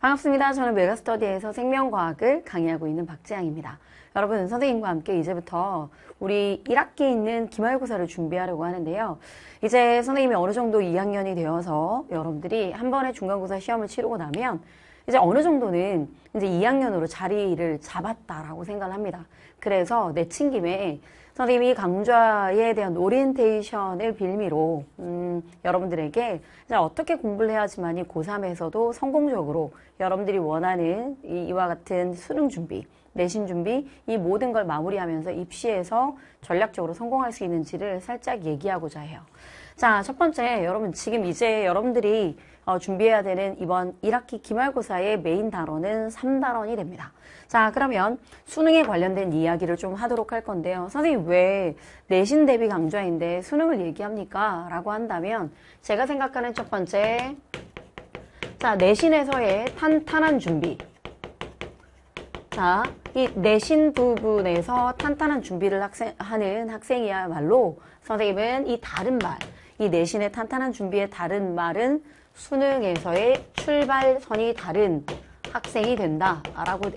반갑습니다. 저는 메가스터디에서 생명과학을 강의하고 있는 박재양입니다 여러분, 선생님과 함께 이제부터 우리 1학기에 있는 기말고사를 준비하려고 하는데요. 이제 선생님이 어느 정도 2학년이 되어서 여러분들이 한 번의 중간고사 시험을 치르고 나면 이제 어느 정도는 이제 2학년으로 자리를 잡았다라고 생각을 합니다. 그래서 내친 김에 선생님이 강좌에 대한 오리엔테이션을 빌미로 음, 여러분들에게 어떻게 공부를 해야지만 이 고3에서도 성공적으로 여러분들이 원하는 이와 같은 수능 준비 내신 준비 이 모든 걸 마무리하면서 입시에서 전략적으로 성공할 수 있는지를 살짝 얘기하고자 해요. 자, 첫 번째 여러분 지금 이제 여러분들이 어, 준비해야 되는 이번 1학기 기말고사의 메인 단원은 3단원이 됩니다. 자 그러면 수능에 관련된 이야기를 좀 하도록 할 건데요. 선생님 왜 내신 대비 강좌인데 수능을 얘기합니까? 라고 한다면 제가 생각하는 첫 번째 자 내신에서의 탄탄한 준비 자, 이 내신 부분에서 탄탄한 준비를 학생, 하는 학생이야말로 선생님은 이 다른 말, 이 내신의 탄탄한 준비의 다른 말은 수능에서의 출발선이 다른 학생이 된다라고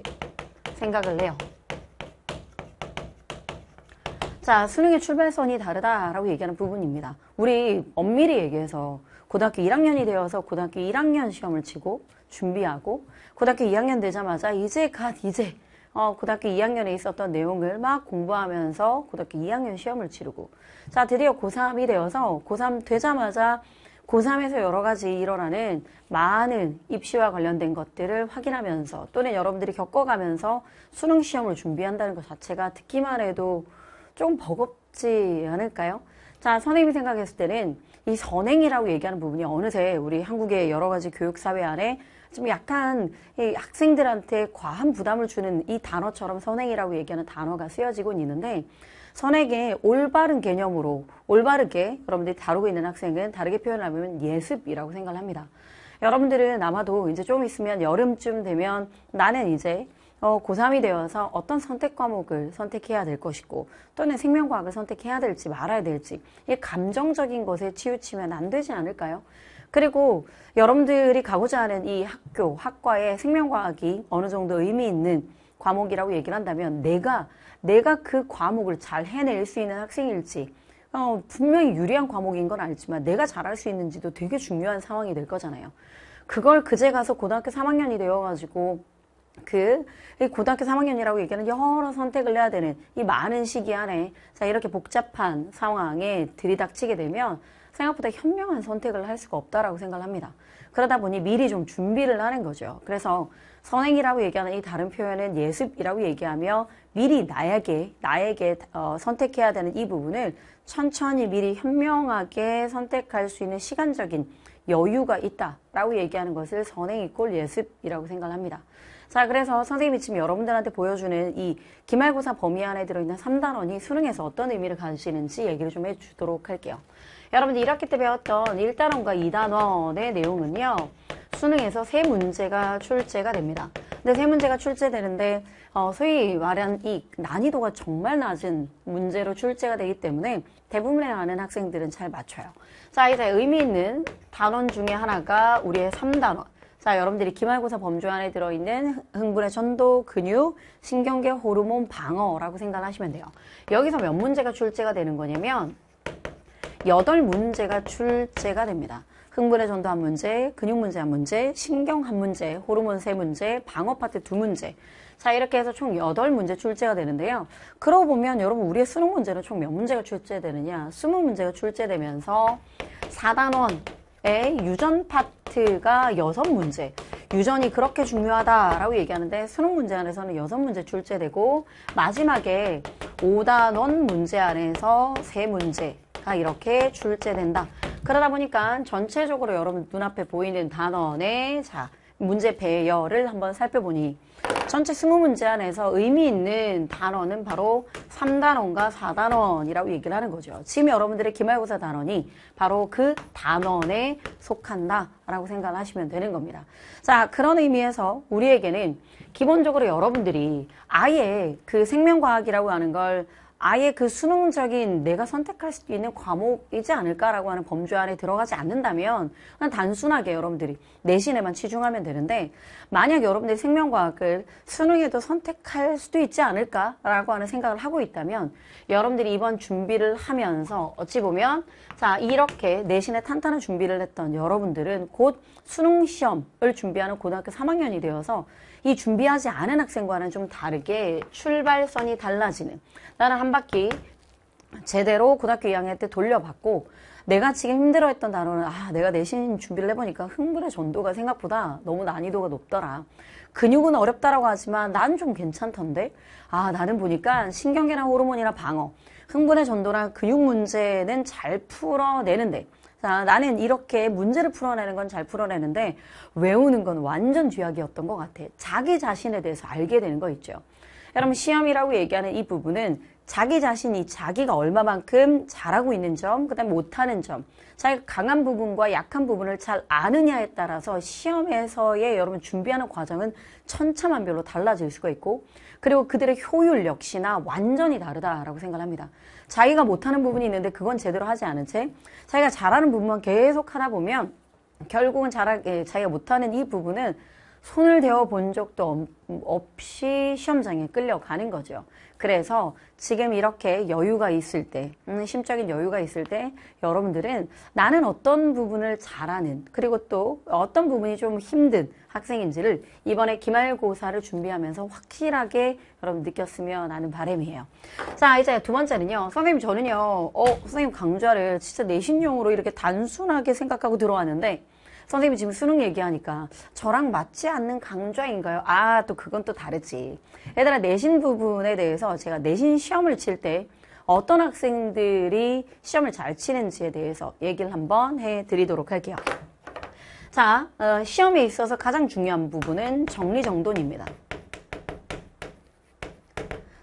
생각을 해요. 자, 수능의 출발선이 다르다라고 얘기하는 부분입니다. 우리 엄밀히 얘기해서 고등학교 1학년이 되어서 고등학교 1학년 시험을 치고 준비하고 고등학교 2학년 되자마자 이제 갓 이제 어, 고등학교 2학년에 있었던 내용을 막 공부하면서 고등학교 2학년 시험을 치르고 자 드디어 고3이 되어서 고3 되자마자 고3에서 여러 가지 일어나는 많은 입시와 관련된 것들을 확인하면서 또는 여러분들이 겪어가면서 수능 시험을 준비한다는 것 자체가 듣기만 해도 좀 버겁지 않을까요? 자, 선생님이 생각했을 때는 이 선행이라고 얘기하는 부분이 어느새 우리 한국의 여러 가지 교육사회 안에 좀 약간 학생들한테 과한 부담을 주는 이 단어처럼 선행이라고 얘기하는 단어가 쓰여지고 있는데 선행의 올바른 개념으로 올바르게 여러분들이 다루고 있는 학생은 다르게 표현하면 예습이라고 생각을 합니다. 여러분들은 아마도 이제 좀 있으면 여름쯤 되면 나는 이제 어, 고3이 되어서 어떤 선택 과목을 선택해야 될 것이고 또는 생명과학을 선택해야 될지 말아야 될지 이 감정적인 것에 치우치면 안 되지 않을까요? 그리고 여러분들이 가고자 하는 이 학교, 학과의 생명과학이 어느 정도 의미 있는 과목이라고 얘기를 한다면 내가 내가 그 과목을 잘 해낼 수 있는 학생일지 어, 분명히 유리한 과목인 건 알지만 내가 잘할 수 있는지도 되게 중요한 상황이 될 거잖아요. 그걸 그제 가서 고등학교 3학년이 되어가지고 그 고등학교 3학년이라고 얘기하는 여러 선택을 해야 되는 이 많은 시기 안에 자 이렇게 복잡한 상황에 들이닥치게 되면 생각보다 현명한 선택을 할 수가 없다라고 생각합니다. 그러다 보니 미리 좀 준비를 하는 거죠. 그래서 선행이라고 얘기하는 이 다른 표현은 예습이라고 얘기하며 미리 나에게 나에게 어, 선택해야 되는 이 부분을 천천히 미리 현명하게 선택할 수 있는 시간적인 여유가 있다라고 얘기하는 것을 선행 이꼴 예습이라고 생각합니다. 자, 그래서 선생님이 지금 여러분들한테 보여주는 이 기말고사 범위 안에 들어있는 3단원이 수능에서 어떤 의미를 가지는지 시 얘기를 좀 해주도록 할게요. 여러분들 1학기 때 배웠던 1단원과 2단원의 내용은요. 수능에서 세 문제가 출제가 됩니다. 근데 세 문제가 출제되는데 어, 소위 말한 이 난이도가 정말 낮은 문제로 출제가 되기 때문에 대부분의 많은 학생들은 잘 맞춰요. 자 이제 의미 있는 단원 중에 하나가 우리의 3단원. 자 여러분들이 기말고사 범주 안에 들어있는 흥분의 전도, 근육, 신경계 호르몬 방어라고 생각하시면 돼요. 여기서 몇 문제가 출제가 되는 거냐면 여덟 문제가 출제가 됩니다. 흥분의 전도 한 문제, 근육 문제 한 문제, 신경 한 문제, 호르몬 세 문제, 방어 파트 두 문제. 자, 이렇게 해서 총 여덟 문제 출제가 되는데요. 그러고 보면 여러분 우리의 수능 문제는 총 몇 문제가 출제되느냐? 스무 문제가 출제되면서 사단원의 유전 파트가 여섯 문제. 유전이 그렇게 중요하다라고 얘기하는데 수능 문제 안에서는 여섯 문제 출제되고 마지막에 오단원 문제 안에서 세문제 가 아, 이렇게 출제된다. 그러다 보니까 전체적으로 여러분 눈앞에 보이는 단원의 자 문제 배열을 한번 살펴보니 전체 20문제 안에서 의미 있는 단원은 바로 3단원과 4단원이라고 얘기를 하는 거죠. 지금 여러분들의 기말고사 단원이 바로 그 단원에 속한다라고 생각하시면 되는 겁니다. 자, 그런 의미에서 우리에게는 기본적으로 여러분들이 아예 그 생명과학이라고 하는 걸 아예 그 수능적인 내가 선택할 수 있는 과목이지 않을까라고 하는 범주 안에 들어가지 않는다면 그냥 단순하게 여러분들이 내신에만 치중하면 되는데 만약 여러분들이 생명과학을 수능에도 선택할 수도 있지 않을까라고 하는 생각을 하고 있다면 여러분들이 이번 준비를 하면서 어찌 보면 자 이렇게 내신에 탄탄한 준비를 했던 여러분들은 곧 수능 시험을 준비하는 고등학교 3학년이 되어서 이 준비하지 않은 학생과는 좀 다르게 출발선이 달라지는 나는 한 바퀴 제대로 고등학교 2학년 때 돌려봤고 내가 지금 힘들어했던 단어는 아 내가 내신 준비를 해보니까 흥분의 전도가 생각보다 너무 난이도가 높더라 근육은 어렵다라고 하지만 난 좀 괜찮던데 아 나는 보니까 신경계나 호르몬이나 방어 흥분의 전도랑 근육 문제는 잘 풀어내는데 자, 나는 이렇게 문제를 풀어내는 건 잘 풀어내는데 외우는 건 완전 쥐약이었던 것 같아. 자기 자신에 대해서 알게 되는 거 있죠. 여러분 시험이라고 얘기하는 이 부분은 자기 자신이 자기가 얼마만큼 잘하고 있는 점, 그 다음에 못하는 점, 자기가 강한 부분과 약한 부분을 잘 아느냐에 따라서 시험에서의 여러분 준비하는 과정은 천차만별로 달라질 수가 있고, 그리고 그들의 효율 역시나 완전히 다르다라고 생각합니다. 자기가 못하는 부분이 있는데 그건 제대로 하지 않은 채, 자기가 잘하는 부분만 계속 하다 보면 결국은 잘하, 예, 자기가 못하는 이 부분은 손을 대어 본 적도 없이 시험장에 끌려가는 거죠. 그래서 지금 이렇게 여유가 있을 때, 음, 심적인 여유가 있을 때 여러분들은 나는 어떤 부분을 잘하는 그리고 또 어떤 부분이 좀 힘든 학생인지를 이번에 기말고사를 준비하면서 확실하게 여러분 느꼈으면 하는 바람이에요. 자, 이제 두 번째는요. 선생님 저는요. 어, 선생님 강좌를 진짜 내신용으로 이렇게 단순하게 생각하고 들어왔는데 선생님이 지금 수능 얘기하니까 저랑 맞지 않는 강좌인가요? 아, 또 그건 또 다르지. 얘들아, 내신 부분에 대해서 제가 내신 시험을 칠 때 어떤 학생들이 시험을 잘 치는지에 대해서 얘기를 한번 해 드리도록 할게요. 자, 어, 시험에 있어서 가장 중요한 부분은 정리정돈입니다.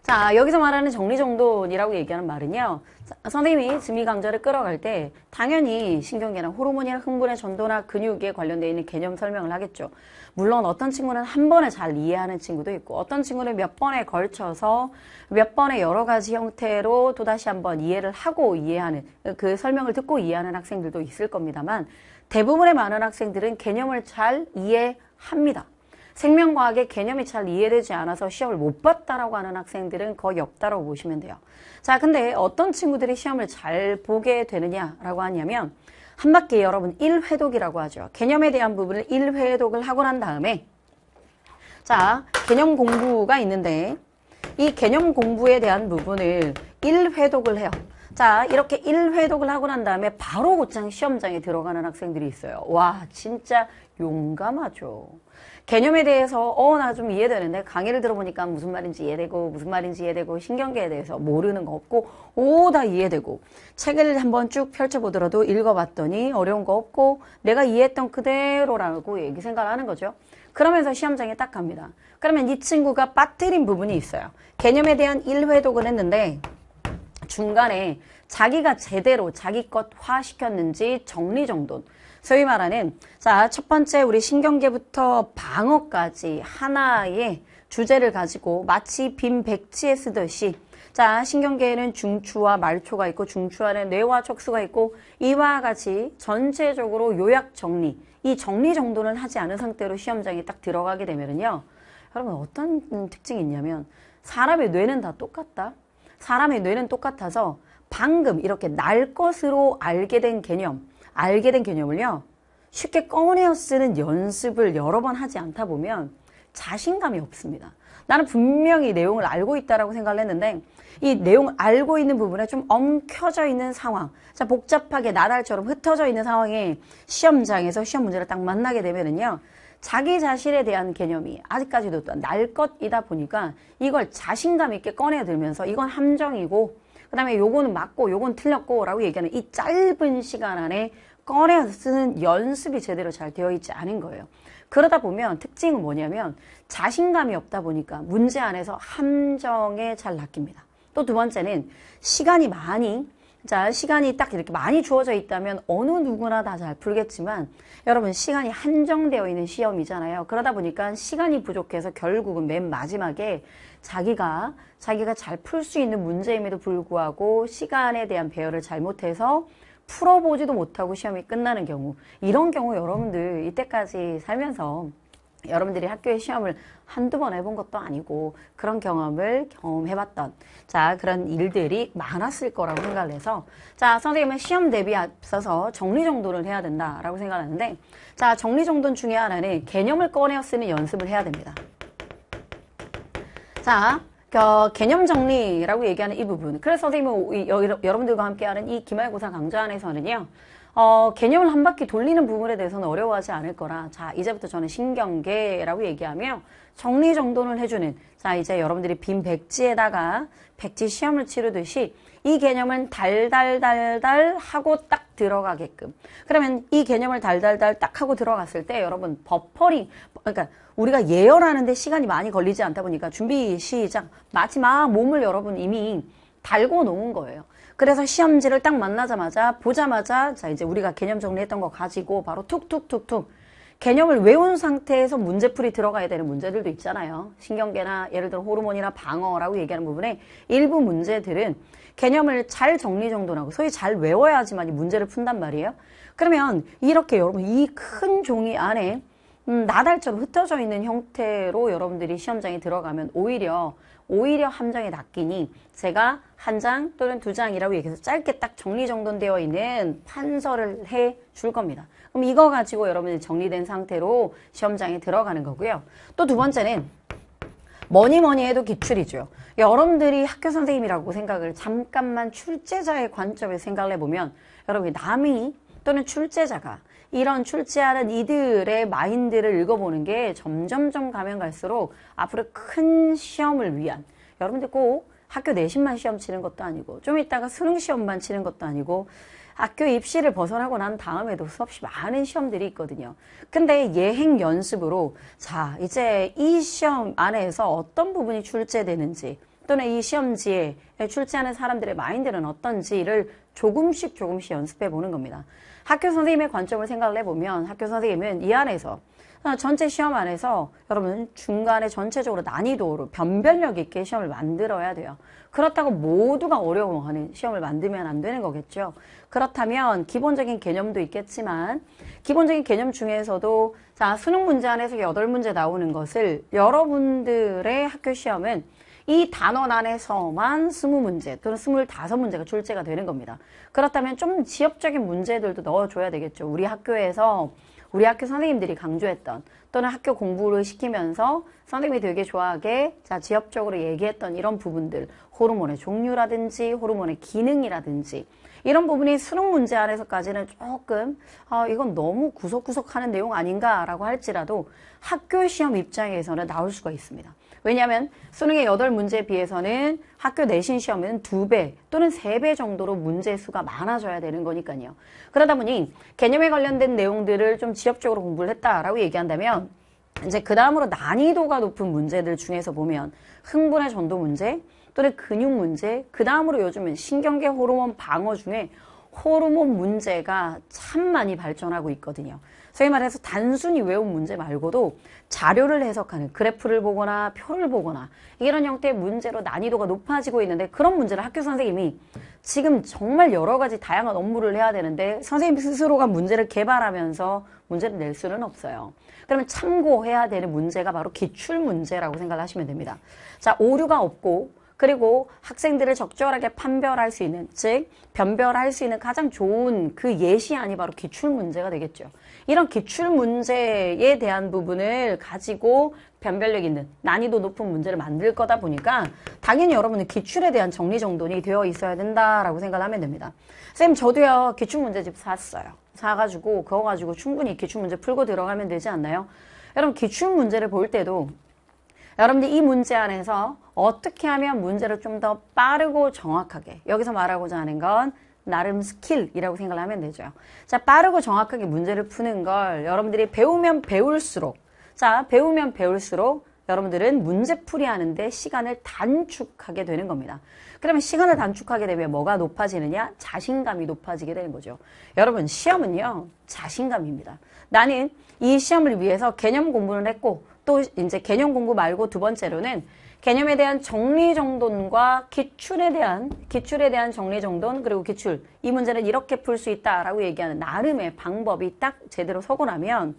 자, 여기서 말하는 정리정돈이라고 얘기하는 말은요. 선생님이 지미 강좌를 끌어갈 때 당연히 신경계나 호르몬이나 흥분의 전도나 근육에 관련되어 있는 개념 설명을 하겠죠. 물론 어떤 친구는 한 번에 잘 이해하는 친구도 있고 어떤 친구는 몇 번에 걸쳐서 몇 번의 여러 가지 형태로 또다시 한 번 이해를 하고 이해하는 그 설명을 듣고 이해하는 학생들도 있을 겁니다만 대부분의 많은 학생들은 개념을 잘 이해합니다. 생명과학의 개념이 잘 이해되지 않아서 시험을 못 봤다라고 하는 학생들은 거의 없다라고 보시면 돼요. 자, 근데 어떤 친구들이 시험을 잘 보게 되느냐라고 하냐면 한 바퀴 여러분 1회독이라고 하죠. 개념에 대한 부분을 1회독을 하고 난 다음에 자, 개념 공부가 있는데 이 개념 공부에 대한 부분을 1회독을 해요. 자 이렇게 1회독을 하고 난 다음에 바로 곧장 시험장에 들어가는 학생들이 있어요. 와 진짜 용감하죠. 개념에 대해서 어 나 좀 이해되는데 강의를 들어보니까 무슨 말인지 이해되고 무슨 말인지 이해되고 신경계에 대해서 모르는 거 없고 오 다 이해되고 책을 한번 쭉 펼쳐보더라도 읽어봤더니 어려운 거 없고 내가 이해했던 그대로라고 얘기 생각하는 거죠. 그러면서 시험장에 딱 갑니다. 그러면 이 친구가 빠뜨린 부분이 있어요. 개념에 대한 1회독은 했는데 중간에 자기가 제대로 자기 것화 시켰는지 정리정돈 소위 말하는 자 첫 번째 우리 신경계부터 방어까지 하나의 주제를 가지고 마치 빈 백지에 쓰듯이 자 신경계에는 중추와 말초가 있고 중추 안에 뇌와 척수가 있고 이와 같이 전체적으로 요약 정리 이 정리 정도는 하지 않은 상태로 시험장에 딱 들어가게 되면요 여러분 어떤 특징이 있냐면 사람의 뇌는 다 똑같다 사람의 뇌는 똑같아서 방금 이렇게 날 것으로 알게 된 개념, 알게 된 개념을요. 쉽게 꺼내어 쓰는 연습을 여러 번 하지 않다 보면 자신감이 없습니다. 나는 분명히 내용을 알고 있다라고 생각을 했는데 이 내용을 알고 있는 부분에 좀 엉켜져 있는 상황, 자 복잡하게 나날처럼 흩어져 있는 상황에 시험장에서 시험 문제를 딱 만나게 되면은요. 자기 자신에 대한 개념이 아직까지도 날 것이다 보니까 이걸 자신감 있게 꺼내들면서 이건 함정이고 그 다음에 요거는 맞고 요건 틀렸고 라고 얘기하는 이 짧은 시간 안에 꺼내서 쓰는 연습이 제대로 잘 되어 있지 않은 거예요. 그러다 보면 특징은 뭐냐면 자신감이 없다 보니까 문제 안에서 함정에 잘 낚입니다. 또 두 번째는 시간이 많이 자, 시간이 딱 이렇게 많이 주어져 있다면 어느 누구나 다 잘 풀겠지만 여러분 시간이 한정되어 있는 시험이잖아요. 그러다 보니까 시간이 부족해서 결국은 맨 마지막에 자기가 자기가 잘 풀 수 있는 문제임에도 불구하고 시간에 대한 배열을 잘못해서 풀어보지도 못하고 시험이 끝나는 경우 이런 경우 여러분들 이때까지 살면서 여러분들이 학교에 시험을 한두 번 해본 것도 아니고 그런 경험을 경험해봤던 자 그런 일들이 많았을 거라고 생각을 해서 자 선생님은 시험 대비 에 앞서서 정리정돈을 해야 된다라고 생각하는데 자 정리정돈 중에 하나는 개념을 꺼내어 쓰는 연습을 해야 됩니다. 자 어, 개념 정리라고 얘기하는 이 부분 그래서 선생님은 여러분들과 함께하는 이 기말고사 강좌 안에서는요 어, 개념을 한 바퀴 돌리는 부분에 대해서는 어려워하지 않을 거라 자 이제부터 저는 신경계라고 얘기하며 정리 정돈을 해주는 자 이제 여러분들이 빈 백지에다가 백지 시험을 치르듯이 이 개념은 달달달달 하고 딱 들어가게끔 그러면 이 개념을 달달달 딱 하고 들어갔을 때 여러분 버퍼링 그러니까 우리가 예열하는데 시간이 많이 걸리지 않다 보니까 준비 시작 마지막 몸을 여러분 이미 달고 놓은 거예요. 그래서 시험지를 딱 만나자마자 보자마자 자 이제 우리가 개념 정리했던 거 가지고 바로 툭툭툭툭 개념을 외운 상태에서 문제풀이 들어가야 되는 문제들도 있잖아요. 신경계나 예를 들어 호르몬이나 방어라고 얘기하는 부분에 일부 문제들은 개념을 잘 정리 정돈하고 소위 잘 외워야지만 이 문제를 푼단 말이에요. 그러면 이렇게 여러분 이 큰 종이 안에 음, 나달처럼 흩어져 있는 형태로 여러분들이 시험장에 들어가면 오히려 오히려 함정에 낚이니 제가 한장 또는 두 장이라고 얘기해서 짧게 딱 정리정돈되어 있는 판서를 해 줄 겁니다. 그럼 이거 가지고 여러분이 정리된 상태로 시험장에 들어가는 거고요. 또 두 번째는 뭐니 뭐니 해도 기출이죠. 여러분들이 학교 선생님이라고 생각을 잠깐만 출제자의 관점에 생각을 해보면 여러분이 남이 또는 출제자가 이런 출제하는 이들의 마인드를 읽어보는 게 점점점 가면 갈수록 앞으로 큰 시험을 위한 여러분들 꼭 학교 내신만 시험 치는 것도 아니고 좀 이따가 수능 시험만 치는 것도 아니고 학교 입시를 벗어나고 난 다음에도 수없이 많은 시험들이 있거든요. 근데 예행 연습으로 자 이제 이 시험 안에서 어떤 부분이 출제되는지 또는 이 시험지에 출제하는 사람들의 마인드는 어떤지를 조금씩 조금씩 연습해 보는 겁니다. 학교 선생님의 관점을 생각을 해보면 학교 선생님은 이 안에서 아, 전체 시험 안에서 여러분 중간에 전체적으로 난이도로 변별력 있게 시험을 만들어야 돼요. 그렇다고 모두가 어려워하는 시험을 만들면 안 되는 거겠죠. 그렇다면 기본적인 개념도 있겠지만 기본적인 개념 중에서도 자 수능 문제 안에서 여덟 문제 나오는 것을 여러분들의 학교 시험은 이 단원 안에서만 스무 문제 또는 스물다섯 문제가 출제가 되는 겁니다. 그렇다면 좀 지역적인 문제들도 넣어줘야 되겠죠. 우리 학교에서 우리 학교 선생님들이 강조했던 또는 학교 공부를 시키면서 선생님이 되게 좋아하게 자지역적으로 얘기했던 이런 부분들 호르몬의 종류라든지 호르몬의 기능이라든지 이런 부분이 수능 문제 안에서까지는 조금 아 이건 너무 구석구석 하는 내용 아닌가라고 할지라도 학교 시험 입장에서는 나올 수가 있습니다. 왜냐하면 수능의 8문제에 비해서는 학교 내신 시험은 2배 또는 3배 정도로 문제 수가 많아져야 되는 거니까요. 그러다 보니 개념에 관련된 내용들을 좀 지엽적으로 공부를 했다라고 얘기한다면 이제 그 다음으로 난이도가 높은 문제들 중에서 보면 흥분의 전도 문제 또는 근육 문제 그 다음으로 요즘은 신경계 호르몬 방어 중에 호르몬 문제가 참 많이 발전하고 있거든요. 소위 말해서 단순히 외운 문제 말고도 자료를 해석하는 그래프를 보거나 표를 보거나 이런 형태의 문제로 난이도가 높아지고 있는데 그런 문제를 학교 선생님이 지금 정말 여러 가지 다양한 업무를 해야 되는데 선생님 스스로가 문제를 개발하면서 문제를 낼 수는 없어요. 그러면 참고해야 되는 문제가 바로 기출 문제라고 생각 하시면 됩니다. 자, 오류가 없고 그리고 학생들을 적절하게 판별할 수 있는, 즉 변별할 수 있는 가장 좋은 그 예시안이 바로 기출 문제가 되겠죠. 이런 기출 문제에 대한 부분을 가지고 변별력 있는 난이도 높은 문제를 만들 거다 보니까 당연히 여러분은 기출에 대한 정리정돈이 되어 있어야 된다라고 생각하면 됩니다. 선생님 저도요 기출 문제집 샀어요. 사가지고 그거 가지고 충분히 기출 문제 풀고 들어가면 되지 않나요? 여러분 기출 문제를 볼 때도 여러분들 이 문제 안에서 어떻게 하면 문제를 좀 더 빠르고 정확하게 여기서 말하고자 하는 건 나름 스킬이라고 생각을 하면 되죠. 자, 빠르고 정확하게 문제를 푸는 걸 여러분들이 배우면 배울수록 자, 배우면 배울수록 여러분들은 문제풀이 하는데 시간을 단축하게 되는 겁니다. 그러면 시간을 단축하게 되면 뭐가 높아지느냐? 자신감이 높아지게 되는 거죠. 여러분, 시험은요, 자신감입니다. 나는 이 시험을 위해서 개념 공부를 했고, 또 이제 개념 공부 말고 두 번째로는 개념에 대한 정리 정돈과 기출에 대한 기출에 대한 정리 정돈 그리고 기출 이 문제는 이렇게 풀 수 있다라고 얘기하는 나름의 방법이 딱 제대로 서고 나면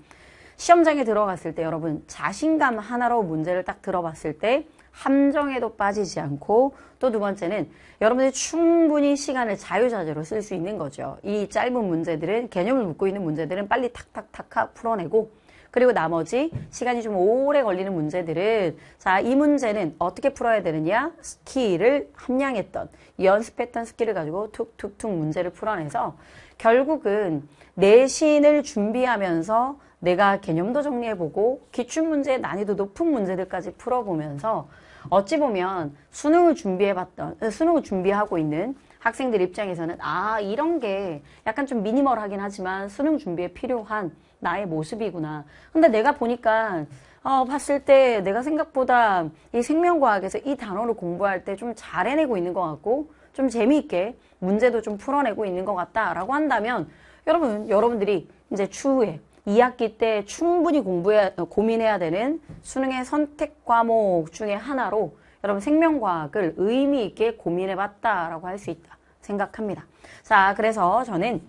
시험장에 들어갔을 때 여러분 자신감 하나로 문제를 딱 들어봤을 때 함정에도 빠지지 않고 또 두 번째는 여러분들이 충분히 시간을 자유자재로 쓸 수 있는 거죠. 이 짧은 문제들은 개념을 묻고 있는 문제들은 빨리 탁탁탁 풀어내고 그리고 나머지 시간이 좀 오래 걸리는 문제들은 자, 이 문제는 어떻게 풀어야 되느냐? 스킬을 함양했던, 연습했던 스킬을 가지고 툭툭툭 문제를 풀어내서 결국은 내신을 준비하면서 내가 개념도 정리해보고 기출문제 난이도 높은 문제들까지 풀어보면서 어찌 보면 수능을 준비해봤던, 어, 수능을 준비하고 있는 학생들 입장에서는 아 이런 게 약간 좀 미니멀하긴 하지만 수능 준비에 필요한 나의 모습이구나. 근데 내가 보니까 어, 봤을 때 내가 생각보다 이 생명과학에서 이 단어를 공부할 때 좀 잘 해내고 있는 것 같고 좀 재미있게 문제도 좀 풀어내고 있는 것 같다라고 한다면 여러분 여러분들이 이제 추후에 2학기 때 충분히 공부해 어, 고민해야 되는 수능의 선택 과목 중에 하나로 여러분 생명과학을 의미 있게 고민해 봤다라고 할 수 있다 생각합니다. 자, 그래서 저는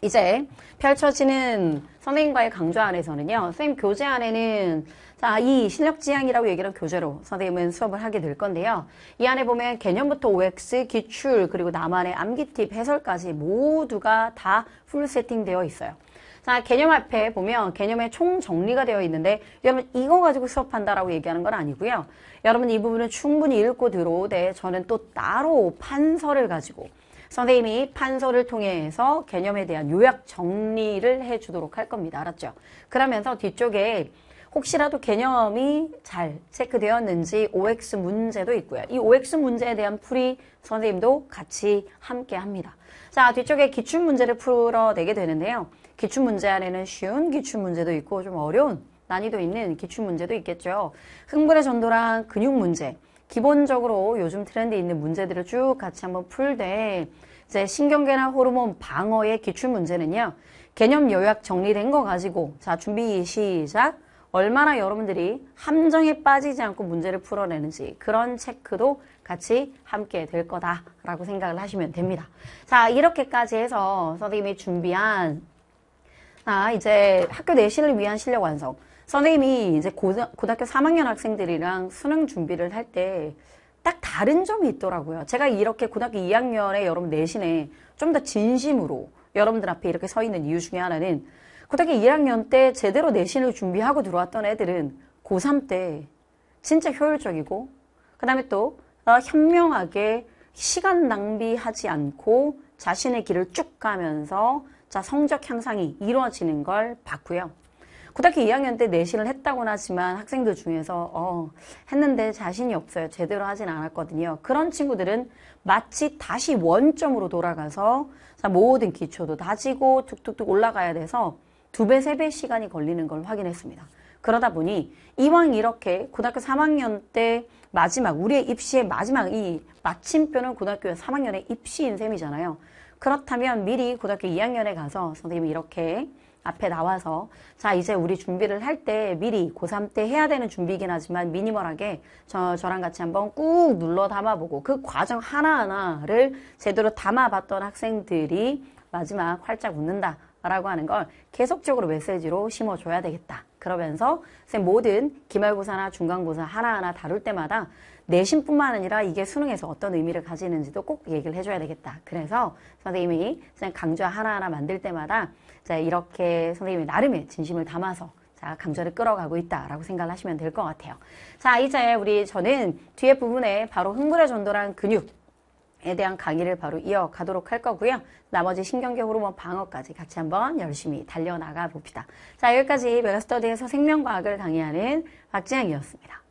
이제 펼쳐지는 선생님과의 강좌 안에서는요. 선생님 교재 안에는 자, 이 실력 지향이라고 얘기를 교재로 선생님은 수업을 하게 될 건데요. 이 안에 보면 개념부터 OX, 기출, 그리고 나만의 암기 팁, 해설까지 모두가 다 풀 세팅되어 있어요. 자, 개념 앞에 보면 개념의 총 정리가 되어 있는데 여러분 이거 가지고 수업한다라고 얘기하는 건 아니고요. 여러분 이 부분은 충분히 읽고 들어오되 저는 또 따로 판서를 가지고 선생님이 판서를 통해서 개념에 대한 요약 정리를 해주도록 할 겁니다. 알았죠? 그러면서 뒤쪽에 혹시라도 개념이 잘 체크되었는지 OX 문제도 있고요. 이 OX 문제에 대한 풀이 선생님도 같이 함께 합니다. 자, 뒤쪽에 기출 문제를 풀어내게 되는데요. 기출 문제 안에는 쉬운 기출 문제도 있고 좀 어려운 난이도 있는 기출 문제도 있겠죠. 흥분의 전도랑 근육 문제, 기본적으로 요즘 트렌드 있는 문제들을 쭉 같이 한번 풀되 이제 신경계나 호르몬 방어의 기출 문제는요. 개념 요약 정리된 거 가지고 자 준비 시작 얼마나 여러분들이 함정에 빠지지 않고 문제를 풀어내는지 그런 체크도 같이 함께 될 거다라고 생각을 하시면 됩니다. 자, 이렇게까지 해서 선생님이 준비한 아, 이제 학교 내신을 위한 실력 완성. 선생님이 이제 고등, 학교 3학년 학생들이랑 수능 준비를 할 때 딱 다른 점이 있더라고요. 제가 이렇게 고등학교 2학년에 여러분 내신에 좀 더 진심으로 여러분들 앞에 이렇게 서 있는 이유 중에 하나는 고등학교 1학년 때 제대로 내신을 준비하고 들어왔던 애들은 고3 때 진짜 효율적이고 그 다음에 또 어, 현명하게 시간 낭비하지 않고 자신의 길을 쭉 가면서 자 성적 향상이 이루어지는 걸 봤고요. 고등학교 2학년 때 내신을 했다고는 하지만 학생들 중에서 어, 했는데 자신이 없어요. 제대로 하진 않았거든요. 그런 친구들은 마치 다시 원점으로 돌아가서 모든 기초도 다지고 툭툭툭 올라가야 돼서 두 배, 세 배 시간이 걸리는 걸 확인했습니다. 그러다 보니 이왕 이렇게 고등학교 3학년 때 마지막 우리의 입시의 마지막 이 마침표는 고등학교 3학년의 입시인 생이잖아요 그렇다면 미리 고등학교 2학년에 가서 선생님이 이렇게 앞에 나와서 자 이제 우리 준비를 할 때 미리 고3 때 해야 되는 준비이긴 하지만 미니멀하게 저, 저랑 같이 한번 꾹 눌러 담아보고 그 과정 하나하나를 제대로 담아봤던 학생들이 마지막 활짝 웃는다 라고 하는 걸 계속적으로 메시지로 심어줘야 되겠다 그러면서 선생님 모든 기말고사나 중간고사 하나하나 다룰 때마다 내신뿐만 아니라 이게 수능에서 어떤 의미를 가지는지도 꼭 얘기를 해줘야 되겠다. 그래서 선생님이 선생님 강좌 하나하나 만들 때마다 자 이렇게 선생님이 나름의 진심을 담아서 자, 강좌를 끌어가고 있다라고 생각을 하시면 될 것 같아요. 자, 이제 우리 저는 뒤에 부분에 바로 흥분의 전도란 근육 에 대한 강의를 바로 이어가도록 할 거고요. 나머지 신경계 호르몬 뭐 방어까지 같이 한번 열심히 달려나가 봅시다. 자 여기까지 메가스터디에서 생명과학을 강의하는 박지향이었습니다.